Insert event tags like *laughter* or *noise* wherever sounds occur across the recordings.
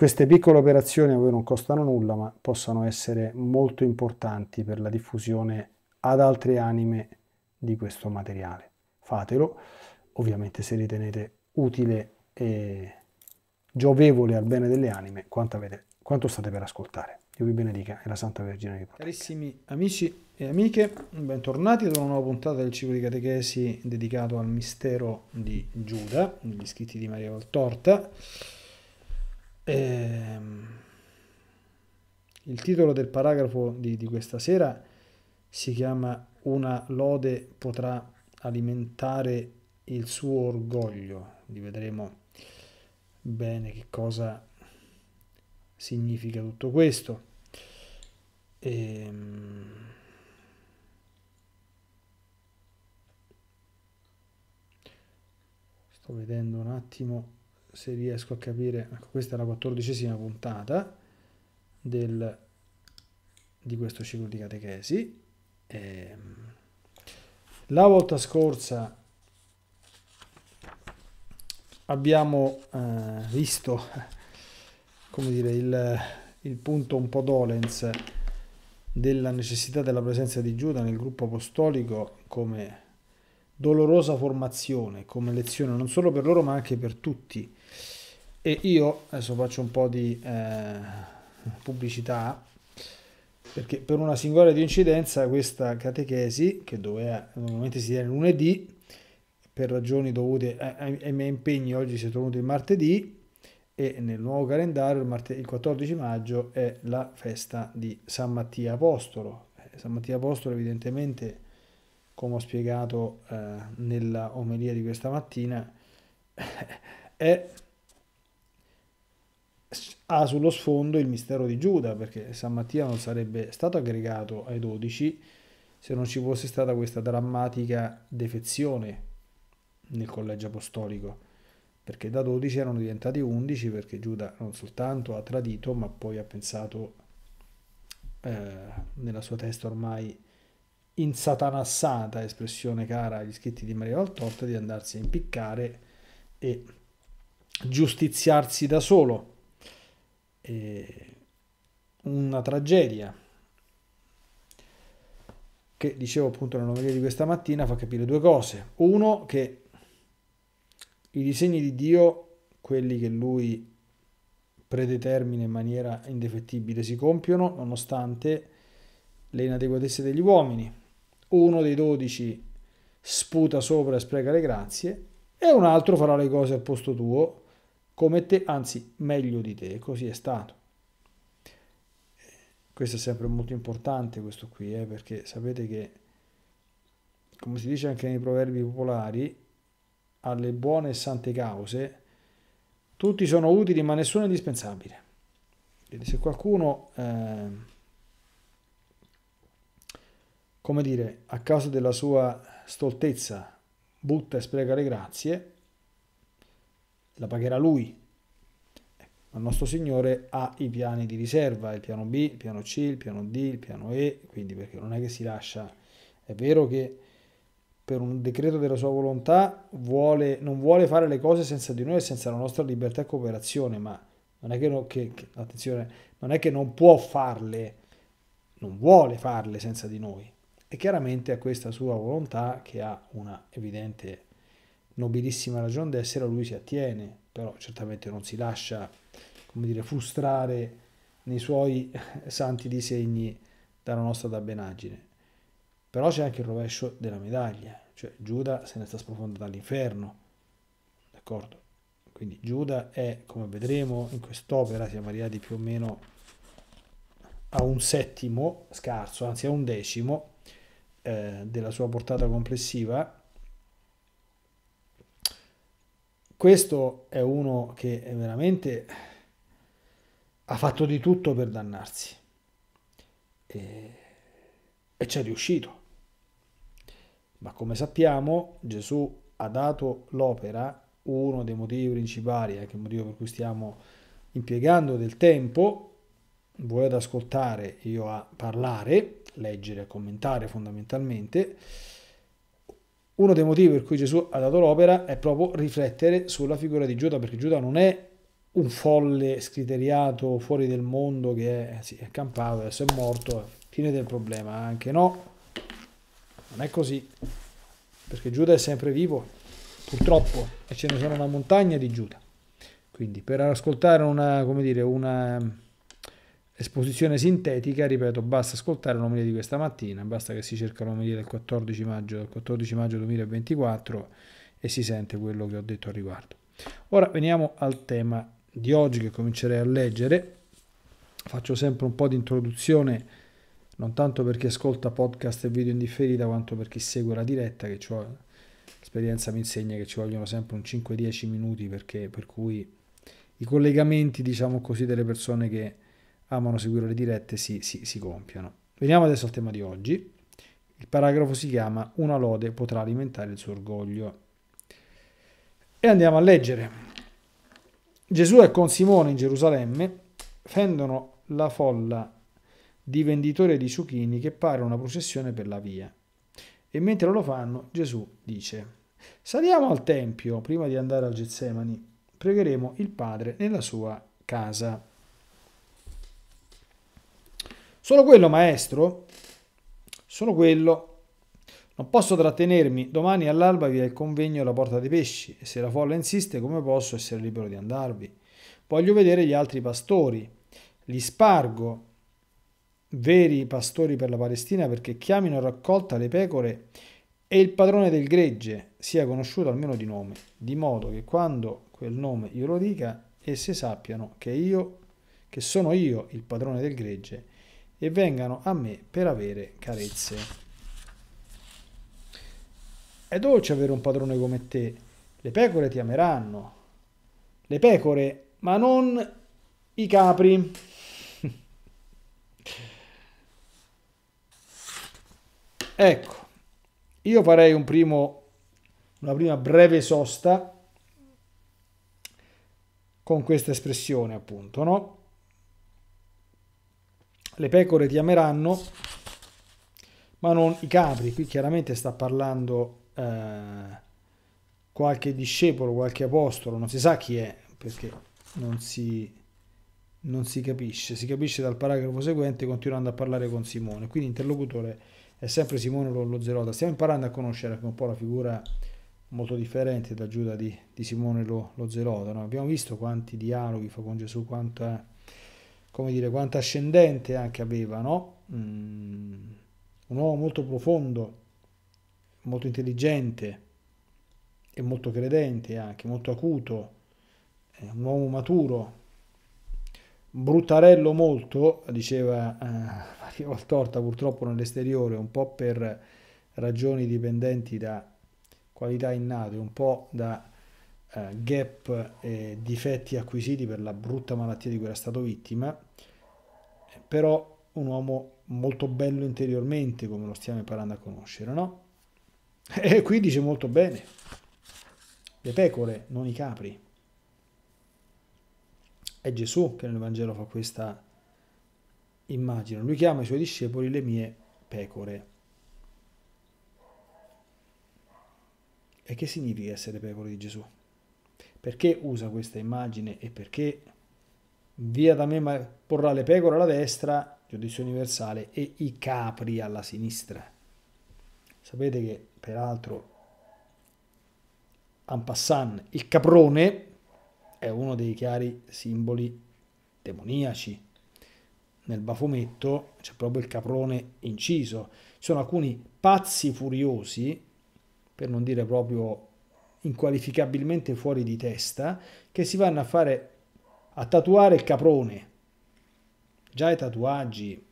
Queste piccole operazioni a voi non costano nulla, ma possono essere molto importanti per la diffusione ad altre anime di questo materiale. Fatelo, ovviamente se ritenete utile e giovevole al bene delle anime quanto, avete, quanto state per ascoltare. Dio vi benedica e la Santa Vergine vi protegga. Carissimi amici e amiche, bentornati ad una nuova puntata del ciclo di catechesi dedicato al mistero di Giuda, gli scritti di Maria Valtorta. Ehm, il titolo del paragrafo di, di questa sera si chiama Una lode potrà alimentare il suo orgoglio. Quindi vedremo bene che cosa significa tutto questo. Ehm, sto vedendo un attimo se riesco a capire, ecco, questa è la quattordicesima puntata del, di questo ciclo di catechesi. E, ehm, la volta scorsa abbiamo eh, visto *laughs* come dire, il, il punto un po' dolens della necessità della presenza di Giuda nel gruppo apostolico come dolorosa formazione, come lezione non solo per loro ma anche per tutti e io adesso faccio un po' di eh, pubblicità perché per una singola coincidenza questa catechesi che doveva normalmente si tiene lunedì per ragioni dovute ai, ai, miei impegni oggi si è tenuto il martedì e nel nuovo calendario il, martedì, il 14 maggio è la festa di San Mattia Apostolo eh, San Mattia Apostolo evidentemente come ho spiegato eh, nella omelia di questa mattina *laughs* è ha sullo sfondo il mistero di Giuda, perché San Mattia non sarebbe stato aggregato ai dodici se non ci fosse stata questa drammatica defezione nel collegio apostolico, perché da 12 erano diventati 11 perché Giuda non soltanto ha tradito, ma poi ha pensato eh, nella sua testa ormai insatanassata, espressione cara agli scritti di Maria Valtorta, di andarsi a impiccare e giustiziarsi da solo eh, una tragedia che dicevo appunto nella novella di questa mattina fa capire due cose. Uno che i disegni di Dio, quelli che lui predetermina in maniera indefettibile, si compiono nonostante le inadeguatezze degli uomini. Uno dei dodici sputa sopra e spreca le grazie e un altro farà le cose al posto tuo come te, anzi meglio di te, così è stato. Questo è sempre molto importante, questo qui, eh, perché sapete che, come si dice anche nei proverbi popolari, alle buone e sante cause, tutti sono utili ma nessuno è indispensabile. Quindi se qualcuno, eh, come dire, a causa della sua stoltezza butta e spreca le grazie, la pagherà lui. Ma il nostro Signore ha i piani di riserva, il piano B, il piano C, il piano D, il piano E, quindi perché non è che si lascia. È vero che per un decreto della sua volontà vuole, non vuole fare le cose senza di noi e senza la nostra libertà e cooperazione, ma non è che non, che, che, non è che non può farle, non vuole farle senza di noi. E chiaramente a questa sua volontà, che ha una evidente, nobilissima ragione d'essere, lui si attiene però certamente non si lascia come dire, frustrare nei suoi *laughs* santi disegni dalla nostra dabbenaggine. Però c'è anche il rovescio della medaglia, cioè Giuda se ne sta sprofondando all'inferno, d'accordo? Quindi Giuda è, come vedremo in quest'opera, siamo arrivati più o meno a un settimo scarso, anzi a un decimo eh, della sua portata complessiva, Questo è uno che veramente ha fatto di tutto per dannarsi e, e ci è riuscito. Ma come sappiamo Gesù ha dato l'opera, uno dei motivi principali, anche il motivo per cui stiamo impiegando del tempo, voi ad ascoltare, io a parlare, leggere e commentare fondamentalmente, uno dei motivi per cui Gesù ha dato l'opera è proprio riflettere sulla figura di Giuda, perché Giuda non è un folle scriteriato fuori del mondo che è, sì, è campato, adesso è morto, fine del problema, anche no, non è così, perché Giuda è sempre vivo, purtroppo, e ce ne sono una montagna di Giuda. Quindi per ascoltare una, come dire, una Esposizione sintetica, ripeto, basta ascoltare l'omelia di questa mattina, basta che si cerca l'omelia del 14 maggio, del 14 maggio 2024 e si sente quello che ho detto al riguardo. Ora veniamo al tema di oggi che comincerei a leggere. Faccio sempre un po' di introduzione, non tanto per chi ascolta podcast e video in differita, quanto per chi segue la diretta, che ho, l'esperienza mi insegna che ci vogliono sempre un 5-10 minuti, perché, per cui i collegamenti, diciamo così, delle persone che amano seguire le dirette, si, si, si compiono. Veniamo adesso al tema di oggi. Il paragrafo si chiama Una lode potrà alimentare il suo orgoglio. E andiamo a leggere. Gesù è con Simone in Gerusalemme, fendono la folla di venditori di ciuchini che pare una processione per la via. E mentre lo fanno, Gesù dice, saliamo al Tempio prima di andare al Getsemani, pregheremo il Padre nella sua casa. Solo quello, maestro? Solo quello. Non posso trattenermi, domani all'alba vi è il convegno alla porta dei pesci e se la folla insiste come posso essere libero di andarvi? Voglio vedere gli altri pastori, li spargo, veri pastori per la Palestina perché chiamino a raccolta le pecore e il padrone del gregge sia conosciuto almeno di nome, di modo che quando quel nome io lo dica esse sappiano che io, che sono io il padrone del gregge e vengano a me per avere carezze. È dolce avere un padrone come te, le pecore ti ameranno. Le pecore, ma non i capri. *laughs* ecco, io farei un primo, una prima breve sosta con questa espressione, appunto, no? le pecore ti ameranno, ma non i capri. Qui chiaramente sta parlando eh, qualche discepolo, qualche apostolo, non si sa chi è, perché non si, non si capisce. Si capisce dal paragrafo seguente continuando a parlare con Simone. Quindi interlocutore è sempre Simone lo Zerota. Stiamo imparando a conoscere anche un po' la figura molto differente da Giuda di, di Simone lo, lo Zelota. No? Abbiamo visto quanti dialoghi fa con Gesù, quanta come dire, quanto ascendente anche aveva, no? Mm. un uomo molto profondo, molto intelligente e molto credente anche, molto acuto, eh, un uomo maturo, bruttarello molto, diceva eh, *laughs* Mario Valtorta purtroppo nell'esteriore, un po' per ragioni dipendenti da qualità innate, un po' da eh, gap e difetti acquisiti per la brutta malattia di cui era stato vittima, però un uomo molto bello interiormente, come lo stiamo imparando a conoscere, no? E qui dice molto bene, le pecore, non i capri. È Gesù che nel Vangelo fa questa immagine. Lui chiama i suoi discepoli le mie pecore. E che significa essere pecore di Gesù? perché usa questa immagine e perché via da me porrà le pecore alla destra, giudizio universale, e i capri alla sinistra. Sapete che peraltro en passant, il caprone è uno dei chiari simboli demoniaci. Nel bafometto c'è proprio il caprone inciso. Ci sono alcuni pazzi furiosi, per non dire proprio inqualificabilmente fuori di testa che si vanno a fare a tatuare il caprone. Già i tatuaggi.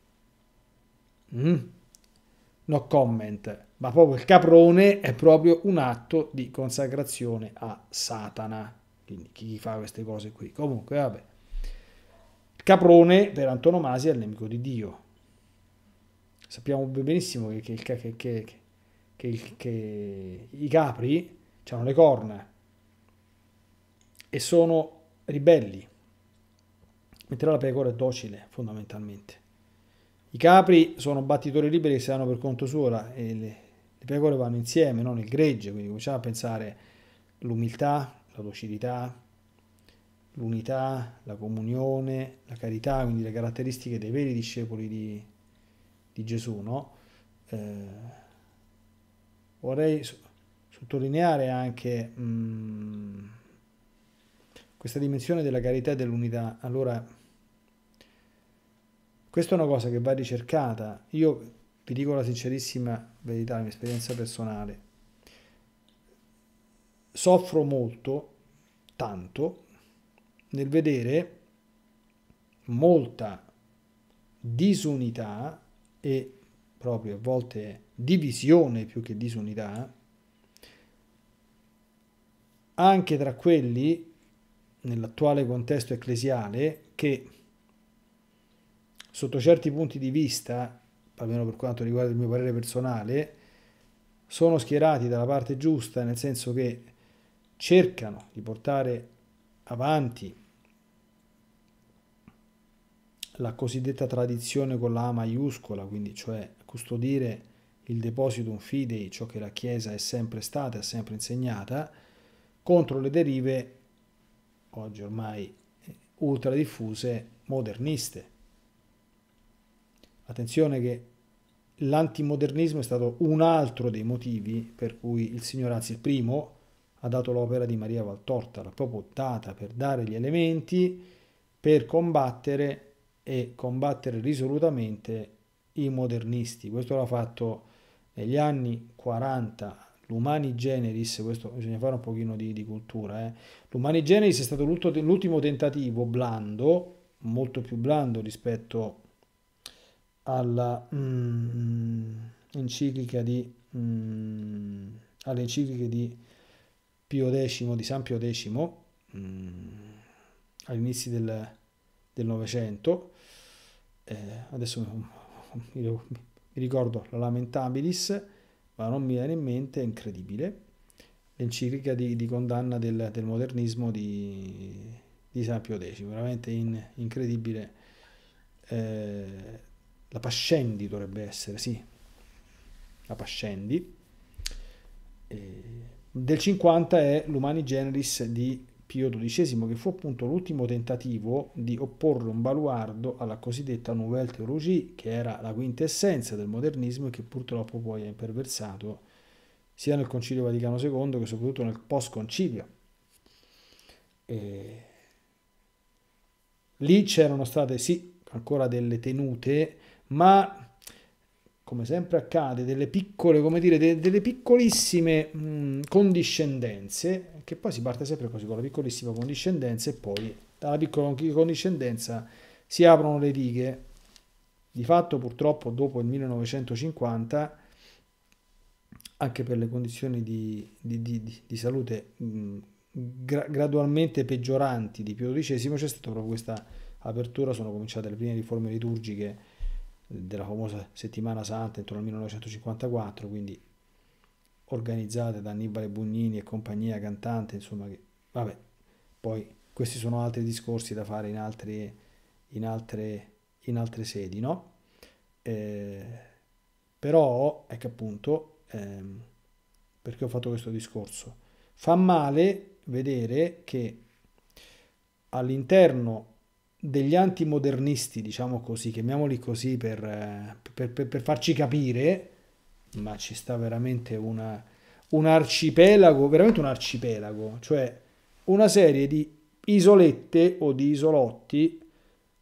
Mm. No comment. Ma proprio il caprone è proprio un atto di consacrazione a Satana. Quindi chi fa queste cose qui? Comunque, vabbè. Il caprone per antonomasia è il nemico di Dio. Sappiamo benissimo che, che, che, che i capri hanno le corna e sono ribelli, mentre la pecora è docile fondamentalmente. I capri sono battitori liberi che si danno per conto suo e le, le pecore vanno insieme, non il gregge, quindi cominciamo a pensare l'umiltà, la docilità, l'unità, la comunione, la carità, quindi le caratteristiche dei veri discepoli di, di Gesù, no? eh, vorrei sottolineare anche mh, mm, questa dimensione della carità e dell'unità. Allora, questa è una cosa che va ricercata. Io vi dico la sincerissima verità, la mia esperienza personale. Soffro molto, tanto, nel vedere molta disunità e proprio a volte divisione più che disunità anche tra quelli, nell'attuale contesto ecclesiale, che sotto certi punti di vista, almeno per quanto riguarda il mio parere personale, sono schierati dalla parte giusta, nel senso che cercano di portare avanti la cosiddetta tradizione con la A maiuscola, quindi cioè custodire il depositum fidei, ciò che la Chiesa è sempre stata, è sempre insegnata, contro le derive oggi ormai eh, ultra diffuse moderniste. Attenzione che l'antimodernismo è stato un altro dei motivi per cui il signor, anzi il primo, ha dato l'opera di Maria Valtorta, Valtortala, proprio data per dare gli elementi per combattere e combattere risolutamente i modernisti. Questo l'ha fatto negli anni 40 l'Umani Generis, questo bisogna fare un pochino di, di cultura, eh. l'Umani Generis è stato l'ultimo tentativo blando, molto più blando rispetto alla mm, enciclica di, mm, alle encicliche di Pio X, di San Pio X, mm, all'inizio del, del Novecento, eh, adesso mi, *laughs* mi, mi ricordo la Lamentabilis, ma non mi viene in mente, è incredibile. L'enciclica di, di condanna del, del, modernismo di, di San Pio X, veramente in, incredibile. Eh, la Pascendi dovrebbe essere, sì, la Pascendi. Eh, del 50 è L'Umani Generis di Pio XII, che fu appunto l'ultimo tentativo di opporre un baluardo alla cosiddetta Nouvelle Théologie, che era la quintessenza del modernismo e che purtroppo poi ha imperversato sia nel Concilio Vaticano II che soprattutto nel post-concilio. E... Lì c'erano state sì ancora delle tenute, ma come sempre accade, delle piccole, come dire, de, delle piccolissime mh, condiscendenze, che poi si parte sempre così, con la piccolissima condiscendenza e poi dalla piccola condiscendenza si aprono le dighe. Di fatto purtroppo dopo il 1950, anche per le condizioni di, di, di, di salute mh, gra gradualmente peggioranti di Pio XII, c'è stata proprio questa apertura, sono cominciate le prime riforme liturgiche della famosa settimana santa intorno al 1954, quindi organizzate da Annibale Bugnini e compagnia cantante, insomma, che, vabbè, poi questi sono altri discorsi da fare in altre, in altre, in altre sedi, no? Eh, però è che appunto, ehm, perché ho fatto questo discorso, fa male vedere che all'interno degli antimodernisti, diciamo così, chiamiamoli così per, eh, per, per, per farci capire, ma ci sta veramente una, un arcipelago, veramente un arcipelago, cioè una serie di isolette o di isolotti,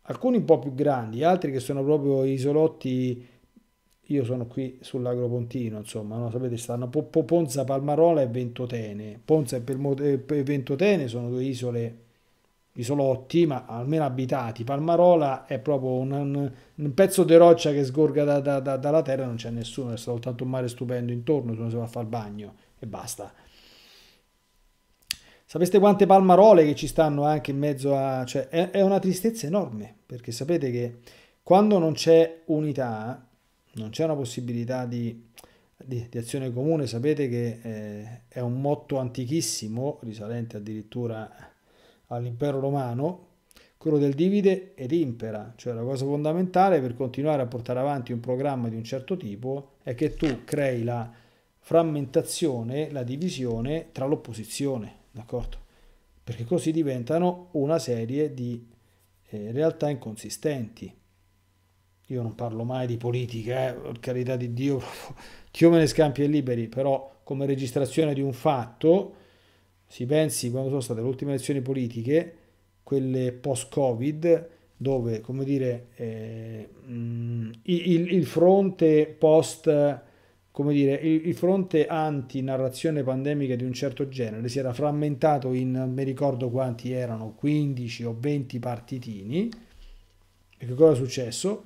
alcuni un po' più grandi, altri che sono proprio isolotti, io sono qui sull'Agropontino, insomma, no? sapete, stanno Ponza, Palmarola e Ventotene. Ponza e Ventotene sono due isole isolotti, ma almeno abitati. Palmarola è proprio un, un, un pezzo di roccia che sgorga da, da, da, dalla terra, non c'è nessuno, è soltanto un mare stupendo intorno, uno si va a fare il bagno e basta. Sapeste quante palmarole che ci stanno anche in mezzo a... Cioè, è, è una tristezza enorme, perché sapete che quando non c'è unità, non c'è una possibilità di, di, di, azione comune, sapete che eh, è un motto antichissimo, risalente addirittura a all'impero romano, quello del divide ed impera, cioè la cosa fondamentale per continuare a portare avanti un programma di un certo tipo è che tu crei la frammentazione, la divisione tra l'opposizione, d'accordo? Perché così diventano una serie di eh, realtà inconsistenti. Io non parlo mai di politica, eh, per carità di Dio, *laughs* Dio ne scampi e liberi, però come registrazione di un fatto si pensi quando sono state le ultime elezioni politiche, quelle post-Covid, dove, come dire, eh, mm, il, il, fronte post, come dire, il, il fronte anti-narrazione pandemica di un certo genere si era frammentato in, non mi ricordo quanti erano, 15 o 20 partitini. E che cosa è successo?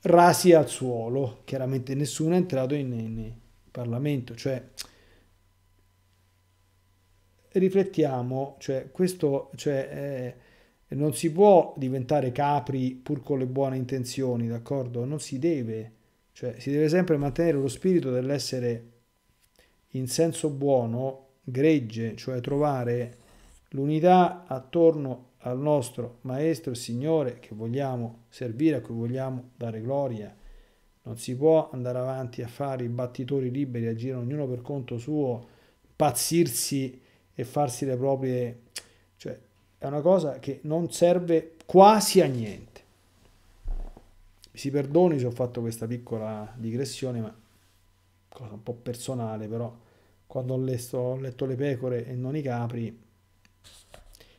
Rasi al suolo, chiaramente nessuno è entrato in, in Parlamento, cioè riflettiamo, cioè, questo, cioè, eh, non si può diventare capri pur con le buone intenzioni, d'accordo? Non si deve, cioè, si deve sempre mantenere lo spirito dell'essere in senso buono, gregge, cioè trovare l'unità attorno al nostro Maestro e Signore che vogliamo servire, a cui vogliamo dare gloria. Non si può andare avanti a fare i battitori liberi, agire ognuno per conto suo, pazzirsi e farsi le proprie... cioè è una cosa che non serve quasi a niente. Mi si perdoni se ho fatto questa piccola digressione, ma cosa un po' personale, però quando ho letto, ho letto le pecore e non i capri,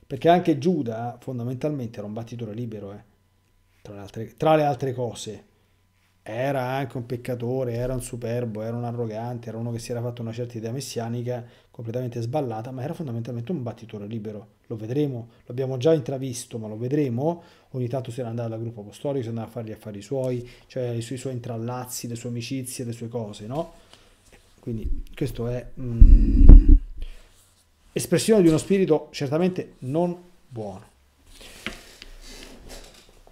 perché anche Giuda fondamentalmente era un battitore libero, eh, tra, le altre, tra le altre cose, era anche un peccatore, era un superbo, era un arrogante, era uno che si era fatto una certa idea messianica completamente sballata, ma era fondamentalmente un battitore libero. Lo vedremo, lo abbiamo già intravisto, ma lo vedremo. Ogni tanto se era andato dal gruppo apostolico, se andava a fare gli affari suoi, cioè i suoi, suoi intrallazzi, le sue amicizie, le sue cose, no? Quindi questo è mm, espressione di uno spirito certamente non buono.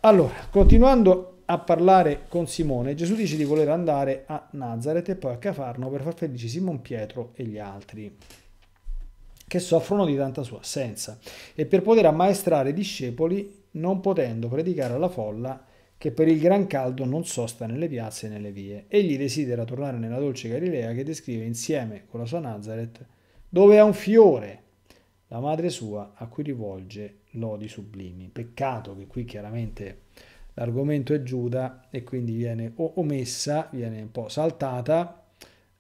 Allora, continuando a parlare con Simone, Gesù dice di voler andare a Nazareth e poi a Cafarno per far felici Simon Pietro e gli altri che soffrono di tanta sua assenza e per poter ammaestrare i discepoli non potendo predicare alla folla che per il gran caldo non sosta nelle piazze e nelle vie. Egli desidera tornare nella dolce Galilea che descrive insieme con la sua Nazareth dove ha un fiore, la madre sua a cui rivolge lodi sublimi. Peccato che qui chiaramente l'argomento è Giuda e quindi viene omessa, viene un po' saltata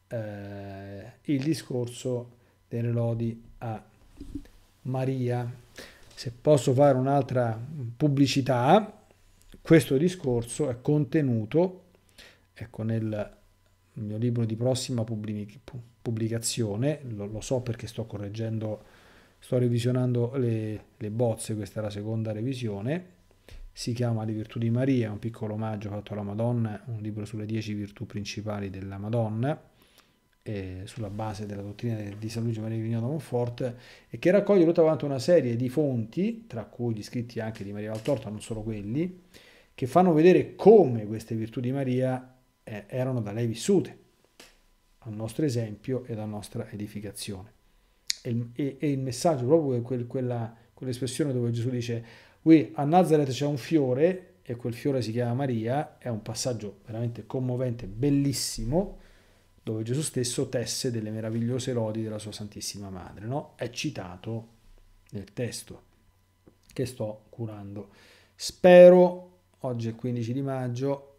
eh, il discorso delle lodi a Maria. Se posso fare un'altra pubblicità, questo discorso è contenuto ecco, nel mio libro di prossima pubblicazione, lo, lo so perché sto correggendo, sto revisionando le, le bozze, questa è la seconda revisione, si chiama Le virtù di Maria, un piccolo omaggio fatto alla Madonna, un libro sulle dieci virtù principali della Madonna, eh, sulla base della dottrina di San Luigi Maria Vignola Monfort, e che raccoglie tutta quanto una serie di fonti, tra cui gli scritti anche di Maria Valtorta, non solo quelli, che fanno vedere come queste virtù di Maria eh, erano da lei vissute, al nostro esempio e alla nostra edificazione. E, e, e il messaggio proprio quel, quella quell'espressione dove Gesù dice Qui a Nazareth c'è un fiore e quel fiore si chiama Maria, è un passaggio veramente commovente, bellissimo, dove Gesù stesso tesse delle meravigliose lodi della sua Santissima Madre, no? È citato nel testo che sto curando. Spero, oggi è 15 di maggio,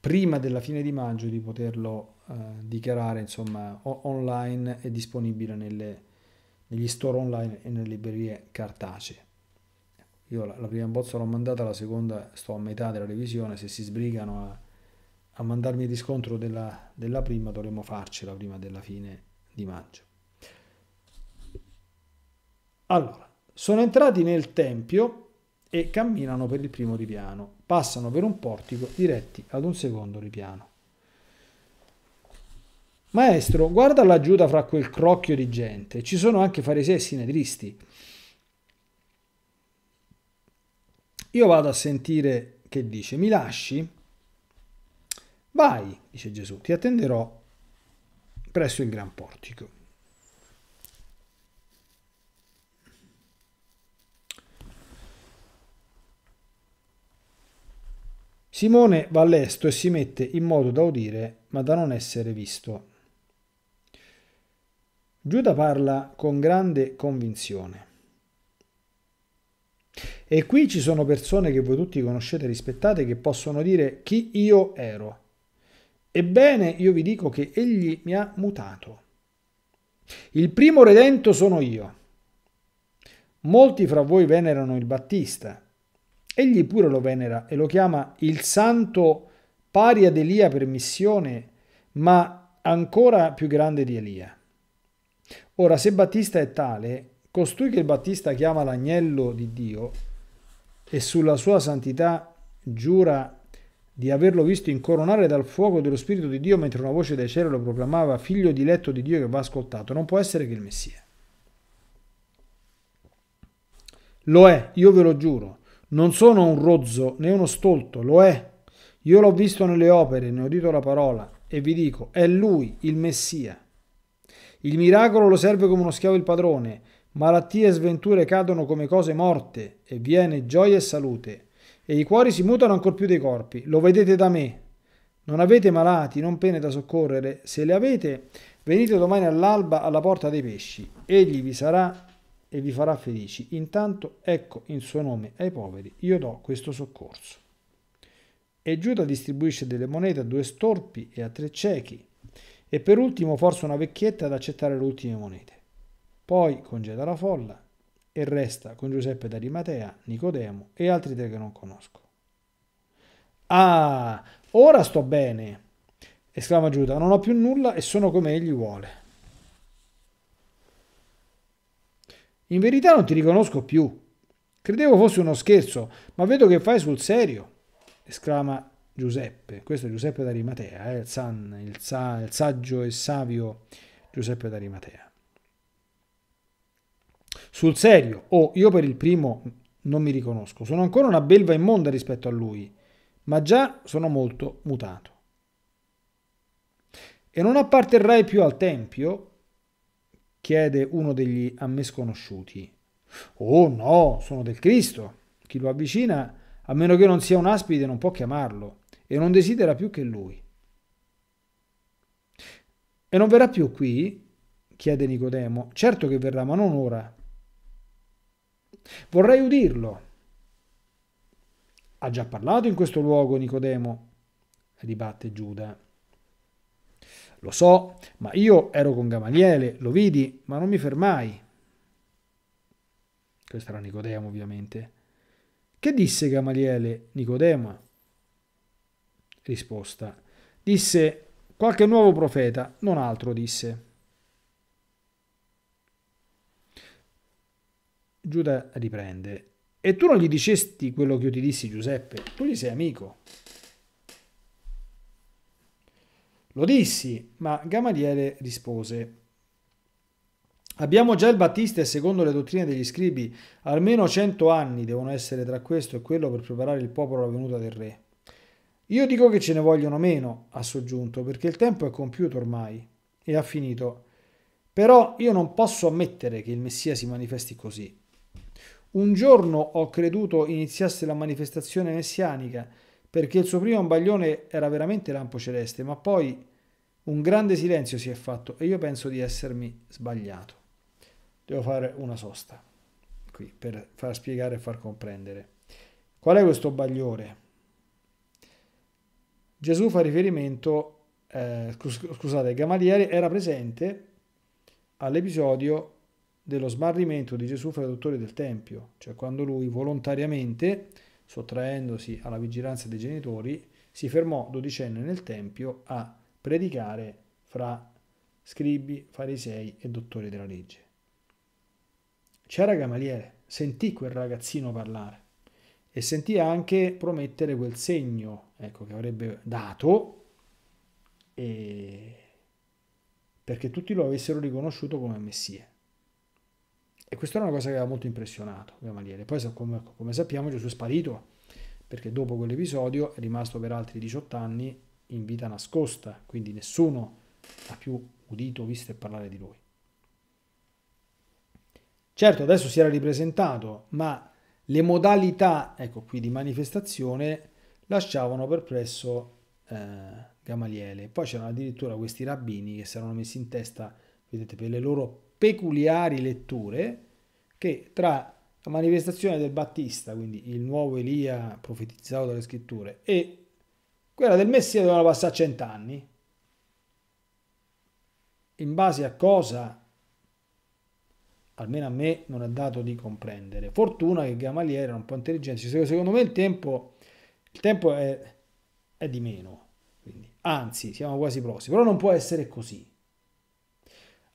prima della fine di maggio di poterlo eh, dichiarare insomma online e disponibile nelle, negli store online e nelle librerie cartacee. Io la, la prima bozza l'ho mandata, la seconda sto a metà della revisione, se si sbrigano a, a mandarmi il riscontro della, della prima dovremmo farcela prima della fine di maggio. Allora, sono entrati nel tempio e camminano per il primo ripiano, passano per un portico diretti ad un secondo ripiano. Maestro, guarda laggiù da fra quel crocchio di gente, ci sono anche farisei e sinedristi. Io vado a sentire che dice, mi lasci? Vai, dice Gesù, ti attenderò presso il gran portico. Simone va all'esto e si mette in modo da udire, ma da non essere visto. Giuda parla con grande convinzione. E qui ci sono persone che voi tutti conoscete e rispettate che possono dire chi io ero. Ebbene, io vi dico che egli mi ha mutato. Il primo redento sono io. Molti fra voi venerano il Battista. Egli pure lo venera e lo chiama il santo pari ad Elia per missione, ma ancora più grande di Elia. Ora, se Battista è tale, costui che il Battista chiama l'agnello di Dio e sulla sua santità giura di averlo visto incoronare dal fuoco dello Spirito di Dio mentre una voce dai cieli lo proclamava figlio diletto di Dio che va ascoltato. Non può essere che il Messia. Lo è, io ve lo giuro. Non sono un rozzo né uno stolto, lo è. Io l'ho visto nelle opere, ne ho udito la parola e vi dico, è lui, il Messia. Il miracolo lo serve come uno schiavo il padrone Malattie e sventure cadono come cose morte, e viene gioia e salute. E i cuori si mutano ancor più dei corpi, lo vedete da me. Non avete malati, non pene da soccorrere, se le avete, venite domani all'alba alla porta dei pesci. Egli vi sarà e vi farà felici. Intanto ecco in suo nome ai poveri, io do questo soccorso. E Giuda distribuisce delle monete a due storpi e a tre ciechi, e per ultimo forza una vecchietta ad accettare le ultime monete. Poi congeda la folla e resta con Giuseppe d'Arimatea, Nicodemo e altri tre che non conosco. Ah, ora sto bene! esclama Giuda, non ho più nulla e sono come egli vuole. In verità non ti riconosco più. Credevo fosse uno scherzo, ma vedo che fai sul serio, esclama Giuseppe. Questo è Giuseppe d'Arimatea, eh, il, san, il, sa, il saggio e savio Giuseppe d'Arimatea. Sul serio, o oh, io per il primo non mi riconosco, sono ancora una belva immonda rispetto a lui, ma già sono molto mutato. E non apparterrai più al tempio? chiede uno degli a me sconosciuti. Oh no, sono del Cristo. Chi lo avvicina, a meno che non sia un aspide, non può chiamarlo e non desidera più che lui. E non verrà più qui? chiede Nicodemo. Certo che verrà, ma non ora, Vorrei udirlo. Ha già parlato in questo luogo Nicodemo, ribatte Giuda. Lo so, ma io ero con Gamaliele, lo vidi, ma non mi fermai. Questo era Nicodemo, ovviamente. Che disse Gamaliele, Nicodemo? Risposta. Disse qualche nuovo profeta, non altro disse. Giuda riprende. E tu non gli dicesti quello che io ti dissi, Giuseppe, tu gli sei amico. Lo dissi, ma Gamaliele rispose. Abbiamo già il Battista e secondo le dottrine degli scribi almeno cento anni devono essere tra questo e quello per preparare il popolo alla venuta del re. Io dico che ce ne vogliono meno, ha soggiunto, perché il tempo è compiuto ormai. E ha finito. Però io non posso ammettere che il Messia si manifesti così. Un giorno ho creduto iniziasse la manifestazione messianica, perché il suo primo baglione era veramente lampo celeste, ma poi un grande silenzio si è fatto e io penso di essermi sbagliato. Devo fare una sosta qui per far spiegare e far comprendere. Qual è questo bagliore? Gesù fa riferimento, eh, scusate, Gamaliele era presente all'episodio dello smarrimento di Gesù fra i dottori del Tempio, cioè quando lui volontariamente, sottraendosi alla vigilanza dei genitori, si fermò dodicenne nel Tempio a predicare fra scribi, farisei e dottori della legge. C'era Gamaliele, sentì quel ragazzino parlare e sentì anche promettere quel segno ecco, che avrebbe dato e... perché tutti lo avessero riconosciuto come Messia. E questa era una cosa che aveva molto impressionato Gamaliele. Poi, come, come sappiamo, Gesù è sparito, perché dopo quell'episodio è rimasto per altri 18 anni in vita nascosta, quindi nessuno ha più udito, visto e parlare di lui. Certo, adesso si era ripresentato, ma le modalità, ecco qui, di manifestazione lasciavano perplesso eh, Gamaliele. Poi c'erano addirittura questi rabbini che si erano messi in testa, vedete, per le loro peculiari letture che tra la manifestazione del Battista, quindi il nuovo Elia profetizzato dalle scritture, e quella del Messia dovevano passare cent'anni. In base a cosa? Almeno a me non è dato di comprendere. Fortuna che Gamaliere era un po' intelligente. Secondo me il tempo, il tempo è, è di meno. Quindi, anzi, siamo quasi prossimi. Però non può essere così.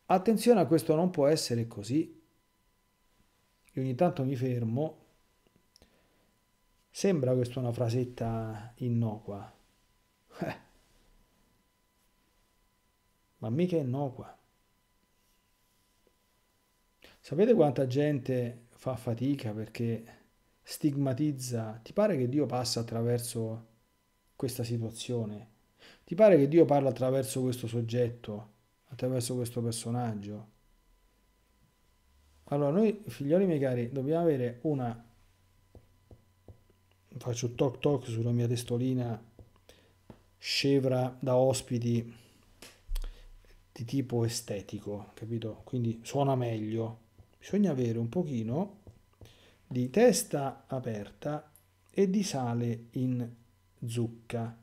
Attenzione a questo non può essere così. Io ogni tanto mi fermo. Sembra questa una frasetta innocua. Eh. Ma mica innocua. Sapete quanta gente fa fatica perché stigmatizza? Ti pare che Dio passa attraverso questa situazione? Ti pare che Dio parla attraverso questo soggetto? attraverso questo personaggio. Allora, noi figlioli miei cari, dobbiamo avere una faccio toc toc sulla mia testolina scevra da ospiti di tipo estetico, capito? Quindi suona meglio. Bisogna avere un pochino di testa aperta e di sale in zucca.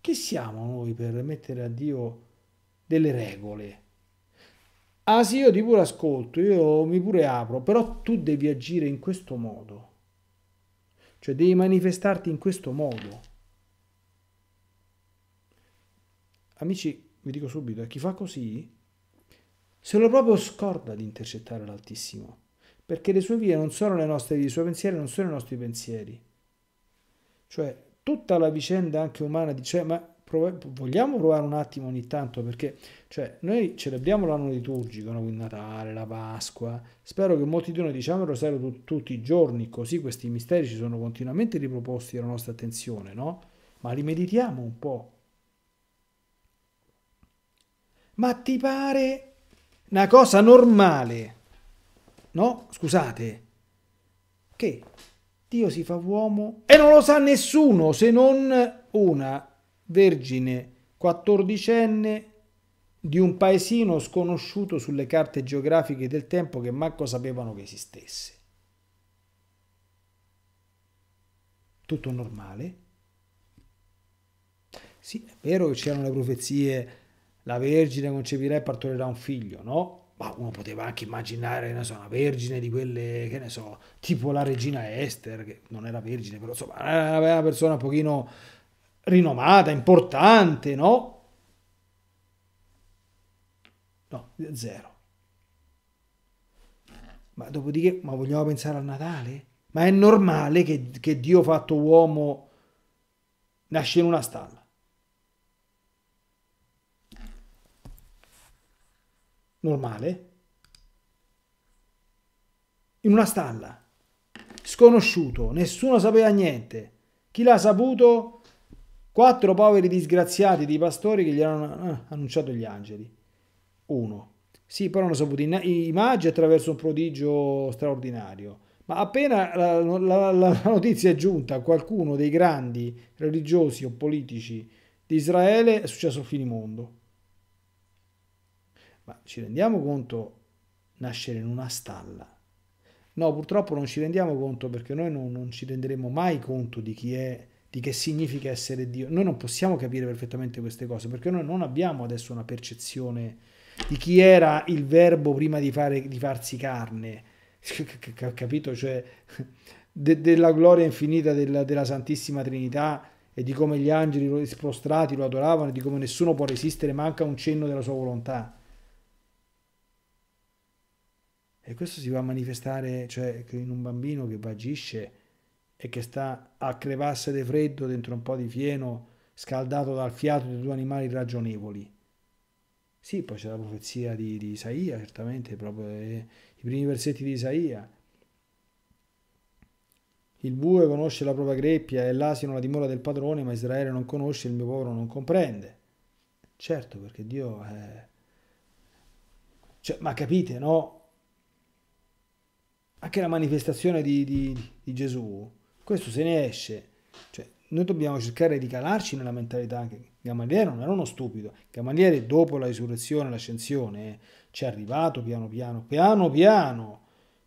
Chi siamo noi per mettere a Dio delle regole. Ah sì, io ti pure ascolto, io mi pure apro, però tu devi agire in questo modo. Cioè devi manifestarti in questo modo. Amici, vi dico subito, a eh, chi fa così se lo proprio scorda di intercettare l'Altissimo, perché le sue vie non sono le nostre vie, i suoi pensieri non sono i nostri pensieri. Cioè, tutta la vicenda anche umana dice, cioè, ma prov- vogliamo provare un attimo ogni tanto perché cioè, noi celebriamo l'anno liturgico, no? quindi Natale, la Pasqua, spero che molti di noi diciamo il rosario tu- tutti i giorni, così questi misteri ci sono continuamente riproposti alla nostra attenzione, no? Ma li meditiamo un po'. Ma ti pare una cosa normale, no? Scusate, che Dio si fa uomo e non lo sa nessuno se non una vergine quattordicenne di un paesino sconosciuto sulle carte geografiche del tempo che manco sapevano che esistesse. Tutto normale. Sì, è vero che c'erano le profezie, la Vergine concepirà e partorirà un figlio, no? Ma uno poteva anche immaginare, so, una Vergine di quelle, che ne so, tipo la regina Esther, che non era Vergine, però insomma era una persona un pochino rinomata, importante, no? No, zero. Ma dopodiché, ma vogliamo pensare a Natale? Ma è normale che, che Dio fatto uomo nasce in una stalla? Normale? In una stalla, sconosciuto, nessuno sapeva niente. Chi l'ha saputo? Quattro poveri disgraziati di pastori che gli hanno eh, annunciato gli angeli. Uno. Sì, però hanno saputo i, i magi attraverso un prodigio straordinario. Ma appena la, la, la, notizia è giunta a qualcuno dei grandi religiosi o politici di Israele, è successo il finimondo. Ma ci rendiamo conto nascere in una stalla? No, purtroppo non ci rendiamo conto perché noi non, non ci renderemo mai conto di chi è di che significa essere Dio. Noi non possiamo capire perfettamente queste cose perché noi non abbiamo adesso una percezione di chi era il verbo prima di, fare, di farsi carne, *laughs* capito? Cioè, de, della gloria infinita della, della, Santissima Trinità e di come gli angeli prostrati lo adoravano e di come nessuno può resistere manca un cenno della sua volontà. E questo si va a manifestare cioè, in un bambino che agisce e che sta a crevasse di freddo dentro un po' di fieno scaldato dal fiato di due animali ragionevoli. Sì, poi c'è la profezia di, di Isaia, certamente, proprio eh, i primi versetti di Isaia. Il bue conosce la propria greppia e l'asino la dimora del padrone, ma Israele non conosce, il mio povero non comprende. Certo, perché Dio è... Eh, cioè, ma capite, no? Anche la manifestazione di, di, di Gesù questo se ne esce. Cioè, noi dobbiamo cercare di calarci nella mentalità che Gamaliere non era uno stupido. Gamaliere dopo la risurrezione, l'ascensione, ci è arrivato piano piano, piano piano,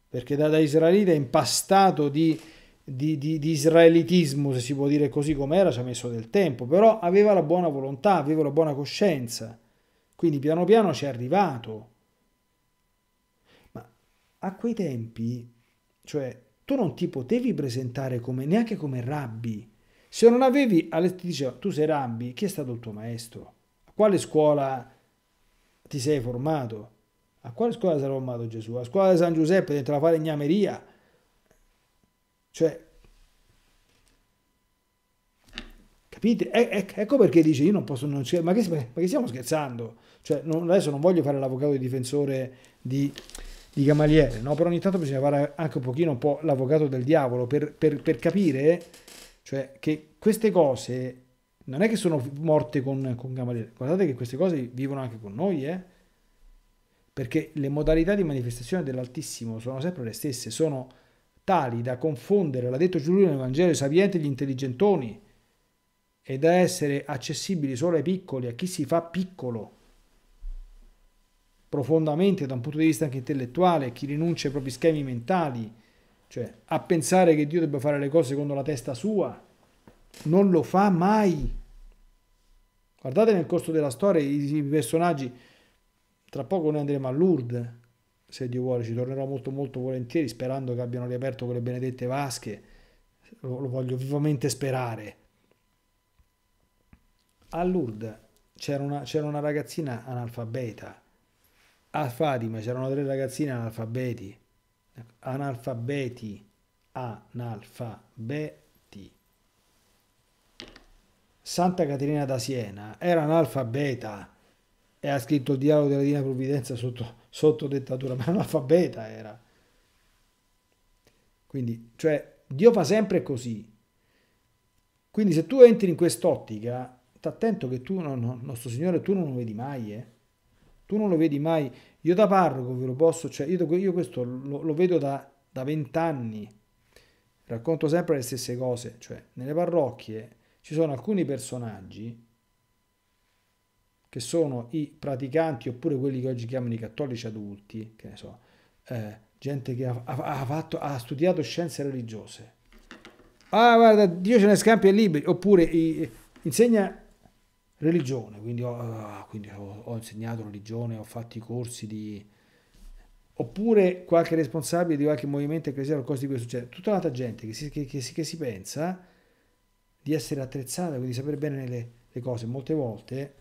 perché da, da israelita impastato di, di, di, di, israelitismo, se si può dire così com'era, ci ha messo del tempo, però aveva la buona volontà, aveva la buona coscienza, quindi piano piano ci è arrivato. Ma a quei tempi, cioè tu non ti potevi presentare come, neanche come rabbi. Se non avevi, ti diceva, tu sei rabbi, chi è stato il tuo maestro? A quale scuola ti sei formato? A quale scuola si era formato Gesù? A scuola di San Giuseppe dentro la falegnameria? Cioè, capite? ecco perché dice io non posso non scherzare, ma che, ma che stiamo scherzando? Cioè, non, adesso non voglio fare l'avvocato difensore di di Gamaliele, no? però ogni tanto bisogna fare anche un pochino un po' l'avvocato del diavolo per, per, per capire cioè, che queste cose non è che sono morte con, con Gamaliele, guardate che queste cose vivono anche con noi, eh? perché le modalità di manifestazione dell'Altissimo sono sempre le stesse, sono tali da confondere, l'ha detto Giulio nel Vangelo, i sapienti e gli intelligentoni, e da essere accessibili solo ai piccoli, a chi si fa piccolo profondamente da un punto di vista anche intellettuale, chi rinuncia ai propri schemi mentali, cioè a pensare che Dio debba fare le cose secondo la testa sua, non lo fa mai. Guardate nel corso della storia i, personaggi, tra poco noi andremo a Lourdes, se Dio vuole, ci tornerò molto molto volentieri sperando che abbiano riaperto quelle benedette vasche, lo, lo voglio vivamente sperare. A Lourdes c'era una, c'era una ragazzina analfabeta a Fatima c'erano tre ragazzine analfabeti, analfabeti, analfabeti. Santa Caterina da Siena era analfabeta e ha scritto il dialogo della Divina Provvidenza sotto, sotto dettatura, ma analfabeta era. Quindi, cioè, Dio fa sempre così. Quindi se tu entri in quest'ottica, t'attento che tu, no, nostro Signore, tu non lo vedi mai, eh? tu non lo vedi mai. Io da parroco ve lo posso, cioè io, io questo lo, lo, vedo da vent'anni, racconto sempre le stesse cose, cioè nelle parrocchie ci sono alcuni personaggi che sono i praticanti oppure quelli che oggi chiamano i cattolici adulti, che ne so, eh, gente che ha, ha, fatto, ha studiato scienze religiose. Ah, guarda, Dio ce ne scampi e liberi, oppure i, insegna religione, quindi ho, eh, quindi ho, ho insegnato religione, ho fatto i corsi di... oppure qualche responsabile di qualche movimento ecclesiale o cose di questo genere, tutta un'altra gente che si, che, che, si, che si, pensa di essere attrezzata, quindi sapere bene le, le cose, molte volte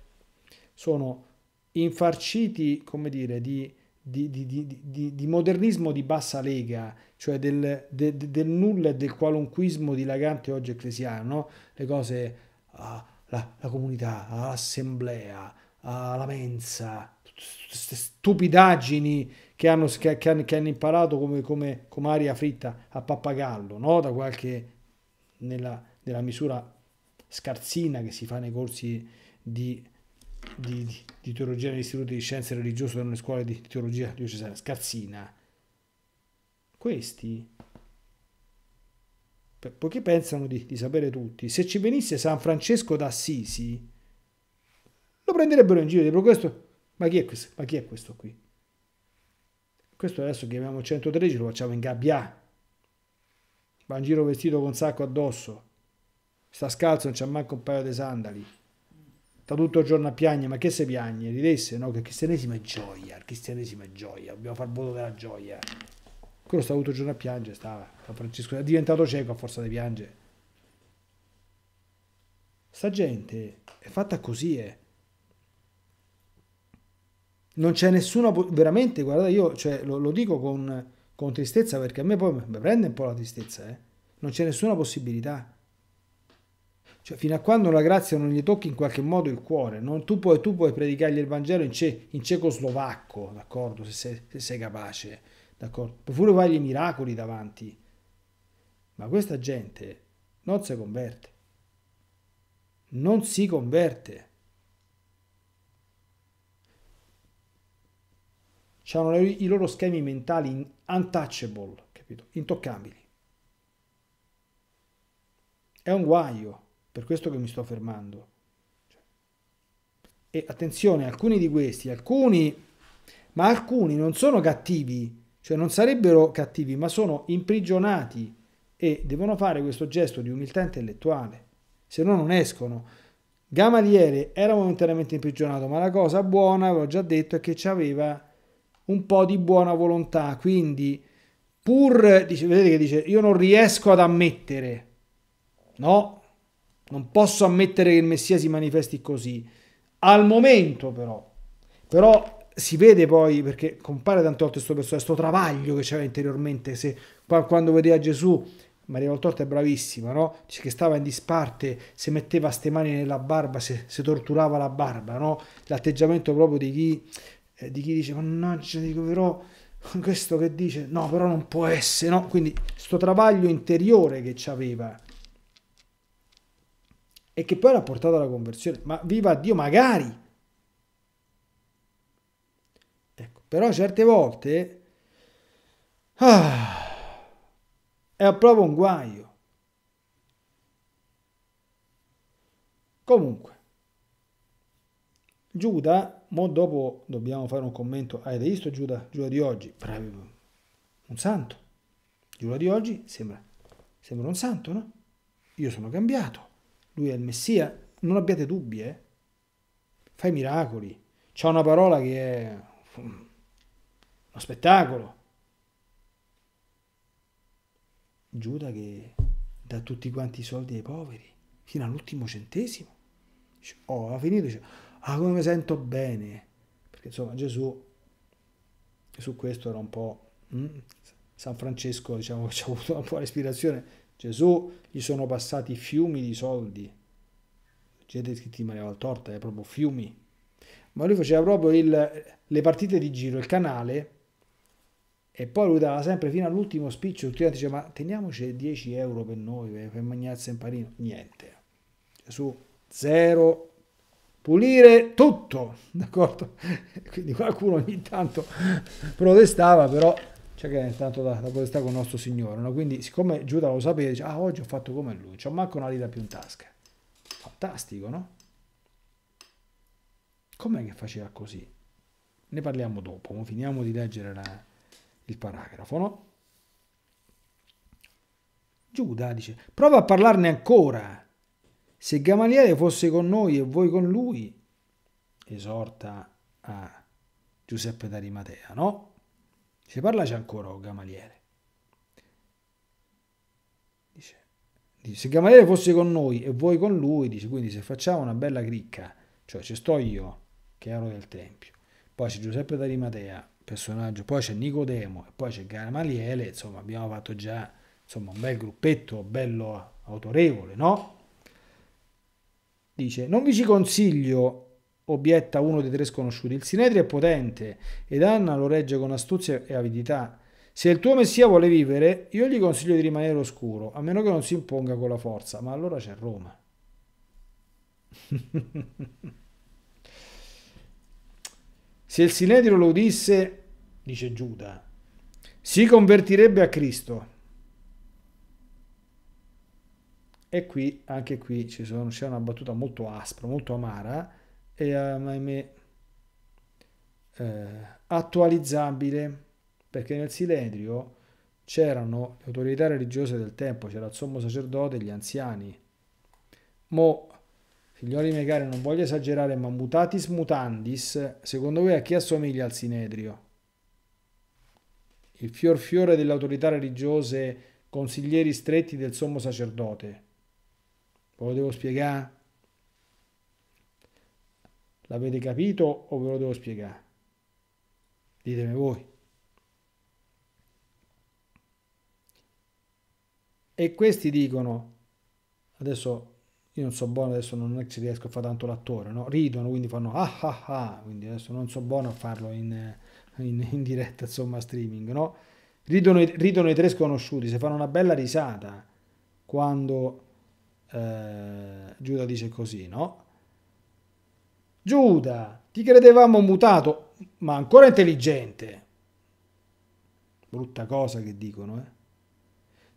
sono infarciti, come dire, di... Di, di, di, di, modernismo di bassa lega, cioè del, de, del nulla e del qualunquismo dilagante oggi ecclesiano, no? le cose ah, la, la comunità, l'assemblea, la mensa, queste stupidaggini che hanno, che, che hanno, che hanno imparato come, come, come, aria fritta a pappagallo, no? da qualche, nella, nella, misura scarsina che si fa nei corsi di, di, di, di teologia negli istituti di scienze religiose nelle scuole di teologia diocesana, scarsina. Questi poiché pensano di, di sapere tutti, se ci venisse San Francesco d'Assisi, lo prenderebbero in giro, direbbero questo, ma chi è questo, ma chi è questo qui? Questo adesso chiamiamo 113, lo facciamo ingabbiare. Va in giro vestito con sacco addosso. Sta scalzo, non c'ha manco un paio di sandali. Sta tutto il giorno a piagne, ma che se piagne? Ridesse, no? Che il cristianesimo è gioia, il cristianesimo è gioia, dobbiamo far volo della gioia. Quello stava tutto il giorno a piangere, stava. Francesco è diventato cieco a forza di piangere. Sta gente è fatta così, eh. Non c'è nessuna... Veramente, guarda, io cioè, lo, lo, dico con, con tristezza perché a me poi mi prende un po' la tristezza, eh. Non c'è nessuna possibilità. Cioè, fino a quando la grazia non gli tocchi in qualche modo il cuore, non, tu, puoi, tu puoi predicargli il Vangelo in, ce, in cecoslovacco, d'accordo, se sei, se sei capace d'accordo? Puoi pure fare i miracoli davanti, ma questa gente non si converte. Non si converte. Hanno i loro schemi mentali untouchable, capito? Intoccabili. È un guaio, per questo che mi sto fermando. Cioè, e attenzione, alcuni di questi, alcuni, ma alcuni non sono cattivi, cioè non sarebbero cattivi, ma sono imprigionati e devono fare questo gesto di umiltà intellettuale, se no non escono. Gamaliele era momentaneamente imprigionato, ma la cosa buona, l'ho già detto, è che aveva un po' di buona volontà, quindi pur, dice, vedete che dice, io non riesco ad ammettere, no, non posso ammettere che il Messia si manifesti così, al momento però, però si vede poi, perché compare tante volte questo personaggio, questo travaglio che c'era interiormente, se, quando vedeva Gesù, Maria Valtorta è bravissima, no? Dice che stava in disparte, se metteva ste mani nella barba, se, se torturava la barba, no? L'atteggiamento proprio di chi, eh, di chi dice, mannaggia, dico però *laughs* questo che dice, no, però non può essere, no? Quindi questo travaglio interiore che c'aveva e che poi l'ha portato alla conversione, ma viva Dio, magari! Però certe volte ah, è proprio un guaio. Comunque, Giuda, mo dopo dobbiamo fare un commento. Hai visto Giuda? Giuda di oggi? Bravo. Un santo. Giuda di oggi sembra, sembra un santo, no? Io sono cambiato. Lui è il Messia. Non abbiate dubbi, eh? Fai miracoli. C'è una parola che è lo spettacolo. Giuda che dà tutti quanti i soldi ai poveri, fino all'ultimo centesimo. Oh, ha finito, dice, ah come mi sento bene. Perché insomma Gesù, su questo era un po'... Mm, San Francesco diciamo che *laughs* ci ha avuto un po' l'ispirazione. Gesù gli sono passati fiumi di soldi. Gente scritti in maniera torta, è eh, proprio fiumi. Ma lui faceva proprio il, le partite di giro, il canale e poi lui dava sempre fino all'ultimo spiccio, tutti quanti diceva ma teniamoci 10 euro per noi, per mangiarsi in parino. Niente. Gesù, zero pulire tutto, *laughs* d'accordo? *laughs* Quindi qualcuno ogni tanto *laughs* protestava, però c'è che intanto da, da protestare con il nostro Signore, no? Quindi siccome Giuda lo sapeva, dice, ah, oggi ho fatto come lui, c'ho manco una lira più in tasca. Fantastico, no? Com'è che faceva così? Ne parliamo dopo, finiamo di leggere la, il paragrafo, no? Giuda dice, prova a parlarne ancora. Se Gamaliele fosse con noi e voi con lui, esorta a Giuseppe d'Arimatea, no? Dice, parlaci ancora, oh Gamaliele. Dice, se Gamaliele fosse con noi e voi con lui, dice, quindi se facciamo una bella cricca, cioè ci sto io, che ero del Tempio, poi c'è Giuseppe d'Arimatea, personaggio. Poi c'è Nicodemo e poi c'è Gamaliele, insomma abbiamo fatto già insomma, un bel gruppetto, bello autorevole, no? Dice, non vi ci consiglio, obietta uno dei tre sconosciuti, il Sinedri è potente ed Anna lo regge con astuzia e avidità. Se il tuo messia vuole vivere, io gli consiglio di rimanere oscuro, a meno che non si imponga con la forza, ma allora c'è Roma. *laughs* Se il Sinedrio lo udisse, dice Giuda, si convertirebbe a Cristo. E qui, anche qui, ci sono, c'è una battuta molto aspra, molto amara, e ahimè, eh, attualizzabile, perché nel Sinedrio c'erano le autorità religiose del tempo, c'era il sommo sacerdote e gli anziani. Mo Figlioli miei cari, non voglio esagerare, ma mutatis mutandis, secondo voi a chi assomiglia al Sinedrio? Il fior fiore delle autorità religiose, consiglieri stretti del sommo sacerdote. Ve lo devo spiegare? L'avete capito o ve lo devo spiegare? Ditemi voi. E questi dicono, adesso io non so buono adesso non è che ci riesco a fare tanto l'attore no? ridono quindi fanno ah ah ah quindi adesso non so buono a farlo in, in, in diretta insomma streaming no? ridono, ridono i tre sconosciuti se fanno una bella risata quando eh, Giuda dice così no? Giuda ti credevamo mutato ma ancora intelligente brutta cosa che dicono eh